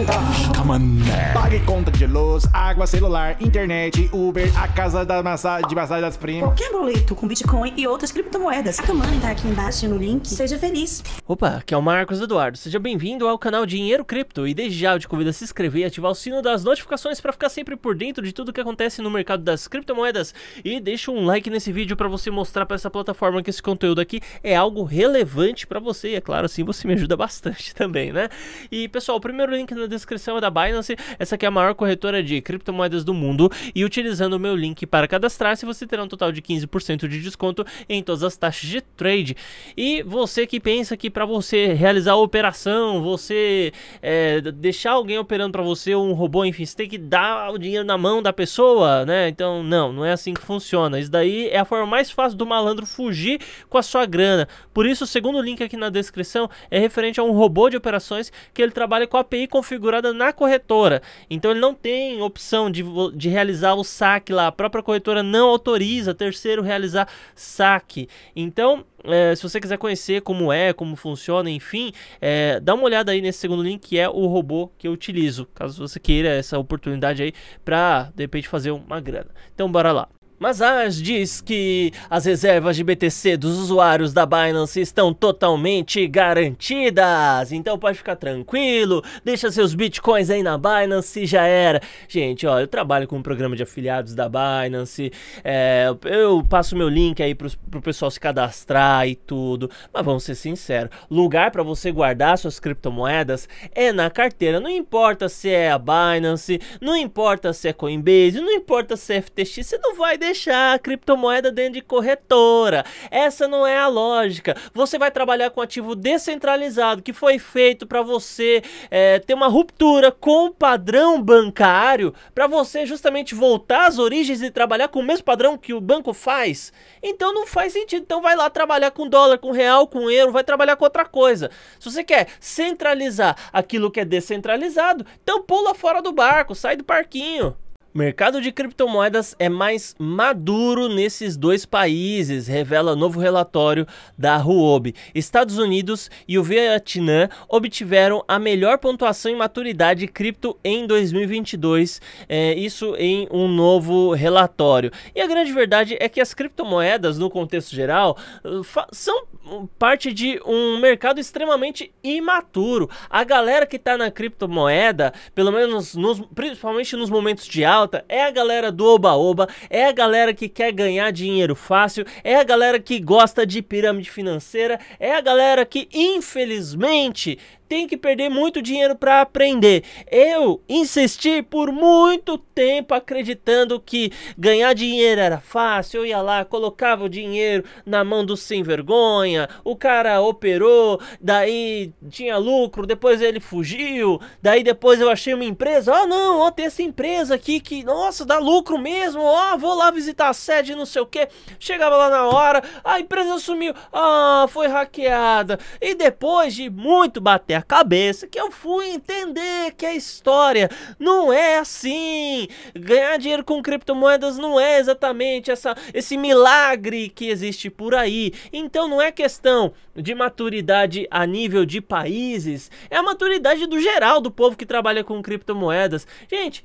80. Come on, man. Pague conta de luz, água, celular, internet, Uber, a casa da massa, de massagem das primas. Qualquer boleto com Bitcoin e outras criptomoedas. A Kamani tá aqui embaixo no link. Seja feliz. Opa, aqui é o Marcos Eduardo. Seja bem-vindo ao canal Dinheiro Cripto. E desde já eu te convido a se inscrever e ativar o sino das notificações para ficar sempre por dentro de tudo que acontece no mercado das criptomoedas. E deixa um like nesse vídeo para você mostrar para essa plataforma que esse conteúdo aqui é algo relevante para você. E é claro, assim você me ajuda bastante também, né? E pessoal, o primeiro link na na descrição da Binance. Essa aqui é a maior corretora de criptomoedas do mundo. E utilizando o meu link para cadastrar-se, você terá um total de 15% de desconto em todas as taxas de trade. E você que pensa que para você realizar a operação, você é, deixar alguém operando para você, um robô, enfim, você tem que dar o dinheiro na mão da pessoa, né? Então, não, não é assim que funciona. Isso daí é a forma mais fácil do malandro fugir com a sua grana. Por isso, o segundo link aqui na descrição é referente a um robô de operações que ele trabalha com a API configurada configurada na corretora. Então ele não tem opção de, de realizar o saque lá. A própria corretora não autoriza terceiro realizar saque. Então, é, se você quiser conhecer como é, como funciona, enfim, é, dá uma olhada aí nesse segundo link que é o robô que eu utilizo. Caso você queira essa oportunidade aí para de repente fazer uma grana. Então, bora lá. Mazars diz que as reservas de BTC dos usuários da Binance estão totalmente garantidas. Então pode ficar tranquilo, deixa seus bitcoins aí na Binance e já era. Gente, ó, eu trabalho com um programa de afiliados da Binance. É, eu passo meu link aí pro, pro pessoal se cadastrar e tudo. Mas vamos ser sinceros: lugar para você guardar suas criptomoedas é na carteira. Não importa se é a Binance, não importa se é Coinbase, não importa se é FTX, você não vai deixar deixar a criptomoeda dentro de corretora. Essa não é a lógica. Você vai trabalhar com ativo descentralizado que foi feito para você é, ter uma ruptura com o padrão bancário, para você justamente voltar às origens e trabalhar com o mesmo padrão que o banco faz. Então não faz sentido. Então vai lá trabalhar com dólar, com real, com euro, vai trabalhar com outra coisa. Se você quer centralizar aquilo que é descentralizado, então pula fora do barco, sai do parquinho. O mercado de criptomoedas é mais maduro nesses dois países, revela novo relatório da Huobi. Estados Unidos e o Vietnã obtiveram a melhor pontuação em maturidade cripto em 2022, é, eh, isso em um novo relatório. E a grande verdade é que as criptomoedas, no contexto geral, eh, são hum, parte de um mercado extremamente imaturo. A galera que está na criptomoeda, pelo menos nos, principalmente nos momentos de alta, é a galera do oba-oba, é a galera que quer ganhar dinheiro fácil, é a galera que gosta de pirâmide financeira, é a galera que infelizmente tem que perder muito dinheiro para aprender. Eu insisti por muito tempo acreditando que ganhar dinheiro era fácil. Eu ia lá, colocava o dinheiro na mão do sem vergonha. O cara operou, daí tinha lucro, depois ele fugiu. Daí depois eu achei uma empresa. Ah, não, ó, tem essa empresa aqui que que, nossa, dá lucro mesmo, ó, vou lá visitar a sede, não sei o que. Chegava lá na hora, a empresa sumiu, ah, foi hackeada. E depois de muito bater a cabeça, que eu fui entender que a história não é assim. Ganhar dinheiro com criptomoedas não é exatamente essa, esse milagre que existe por aí. Então não é questão de maturidade a nível de países, é a maturidade do geral, do povo que trabalha com criptomoedas. Gente,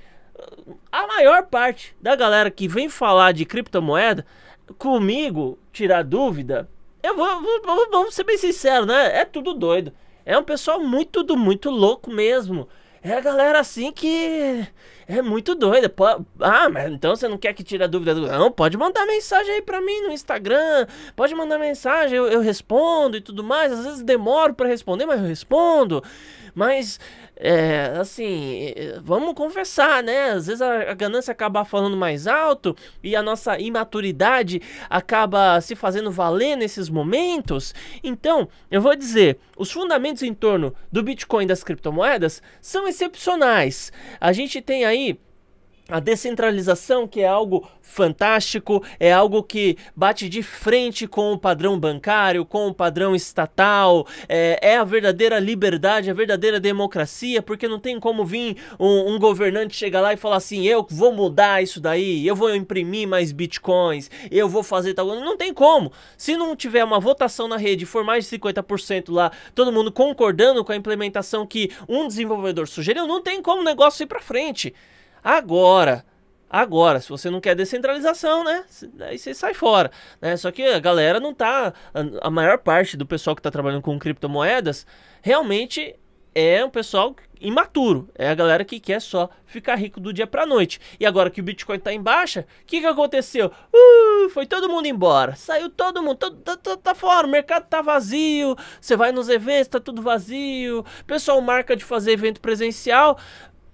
a maior parte da galera que vem falar de criptomoeda comigo tirar dúvida, eu vou, vou, vou, vou ser bem sincero, né? É tudo doido. É um pessoal muito, tudo muito louco mesmo. É a galera assim que é muito doida. Ah, mas então você não quer que tire a dúvida do. Não, pode mandar mensagem aí pra mim no Instagram. Pode mandar mensagem, eu, eu respondo e tudo mais. Às vezes demoro para responder, mas eu respondo. Mas, é, assim, vamos confessar, né? Às vezes a, a ganância acaba falando mais alto e a nossa imaturidade acaba se fazendo valer nesses momentos. Então, eu vou dizer: os fundamentos em torno do Bitcoin e das criptomoedas são excepcionais. A gente tem aí aí A descentralização, que é algo fantástico, é algo que bate de frente com o padrão bancário, com o padrão estatal, é, é a verdadeira liberdade, a verdadeira democracia, porque não tem como vir um, um, governante chegar lá e falar assim: eu vou mudar isso daí, eu vou imprimir mais bitcoins, eu vou fazer tal coisa. Não tem como. Se não tiver uma votação na rede for mais de 50% lá, todo mundo concordando com a implementação que um desenvolvedor sugeriu, não tem como o negócio ir para frente. Agora, Agora, se você não quer descentralização, né? Aí você sai fora, né? Só que a galera não tá a maior parte do pessoal que tá trabalhando com criptomoedas realmente é um pessoal imaturo, é a galera que quer só ficar rico do dia para noite. E agora que o Bitcoin tá em baixa, o que que aconteceu? Uh, foi todo mundo embora, saiu todo mundo, todo, tá, tá, tá fora, o mercado tá vazio, você vai nos eventos, tá tudo vazio, pessoal marca de fazer evento presencial,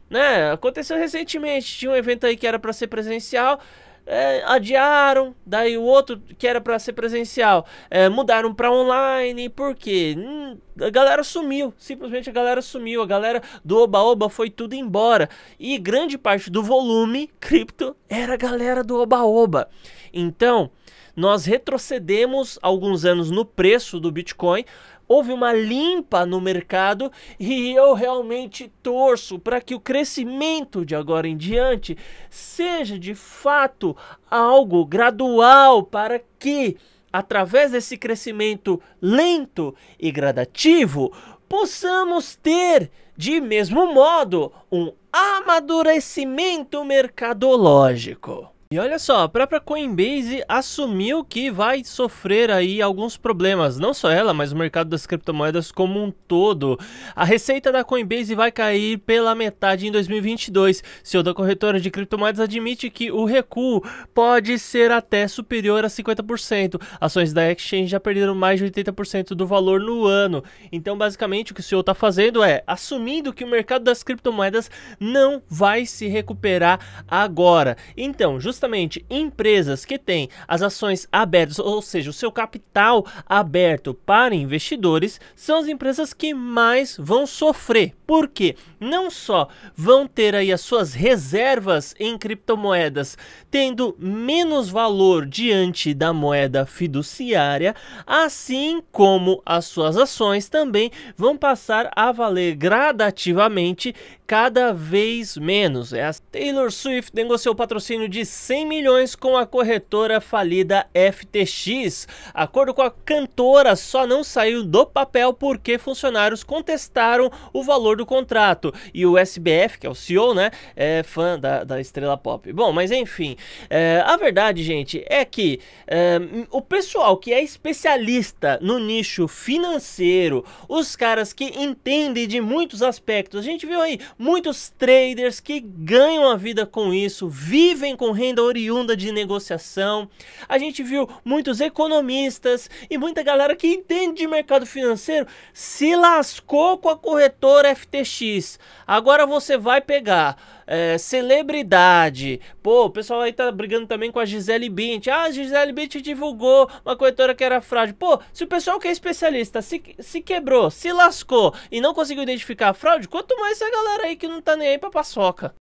né? Aconteceu recentemente, tinha um evento aí que era para ser presencial, é, adiaram, daí o outro que era para ser presencial, é, mudaram para online, por hum, a galera sumiu, simplesmente a galera sumiu, a galera do Oba-Oba foi tudo embora. E grande parte do volume cripto era a galera do Oba-Oba. Então, nós retrocedemos alguns anos no preço do Bitcoin, houve uma limpa no mercado e eu realmente torço para que o crescimento de agora em diante seja de fato algo gradual para que através desse crescimento lento e gradativo possamos ter de mesmo modo um amadurecimento mercadológico. E olha só, a própria Coinbase assumiu que vai sofrer aí alguns problemas, não só ela, mas o mercado das criptomoedas como um todo. A receita da Coinbase vai cair pela metade em 2022. CEO da corretora de criptomoedas admite que o recuo pode ser até superior a 50%. Ações da exchange já perderam mais de 80% do valor no ano. Então, basicamente, o que o CEO está fazendo é assumindo que o mercado das criptomoedas não vai se recuperar agora. Então, justamente justamente empresas que têm as ações abertas, ou seja, o seu capital aberto para investidores, são as empresas que mais vão sofrer. porque Não só vão ter aí as suas reservas em criptomoedas tendo menos valor diante da moeda fiduciária, assim como as suas ações também vão passar a valer gradativamente cada vez menos. É a Taylor Swift negociou o patrocínio de 100 milhões com a corretora falida FTX. Acordo com a cantora só não saiu do papel porque funcionários contestaram o valor do contrato. E o SBF, que é o CEO, né, é fã da, da estrela pop. Bom, mas enfim, é, a verdade, gente, é que é, o pessoal que é especialista no nicho financeiro, os caras que entendem de muitos aspectos, a gente viu aí muitos traders que ganham a vida com isso, vivem com renda renda oriunda de negociação. A gente viu muitos economistas e muita galera que entende de mercado financeiro se lascou com a corretora FTX. Agora você vai pegar é, celebridade. Pô, o pessoal aí tá brigando também com a Gisele Bint. Ah, a Gisele Bint divulgou uma corretora que era fraude. Pô, se o pessoal que é especialista se, se quebrou, se lascou e não conseguiu identificar a fraude, quanto mais essa galera aí que não tá nem aí pra paçoca.